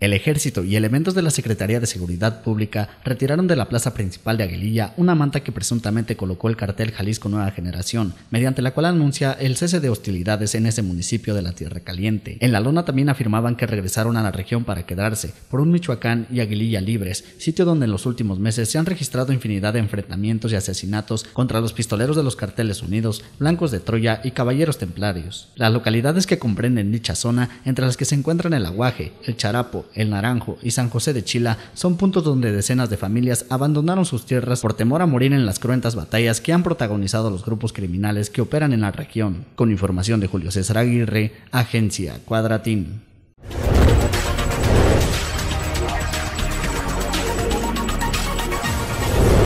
El ejército y elementos de la Secretaría de Seguridad Pública retiraron de la plaza principal de Aguililla una manta que presuntamente colocó el cartel Jalisco Nueva Generación, mediante la cual anuncia el cese de hostilidades en ese municipio de la Tierra Caliente. En la lona también afirmaban que regresaron a la región para quedarse, por un Michoacán y Aguililla libres, sitio donde en los últimos meses se han registrado infinidad de enfrentamientos y asesinatos contra los pistoleros de los carteles unidos, blancos de Troya y caballeros templarios. Las localidades que comprenden dicha zona, entre las que se encuentran el Aguaje, el Charapo, el Naranjo y San José de Chila son puntos donde decenas de familias abandonaron sus tierras por temor a morir en las cruentas batallas que han protagonizado los grupos criminales que operan en la región. Con información de Julio César Aguirre, Agencia Cuadratín.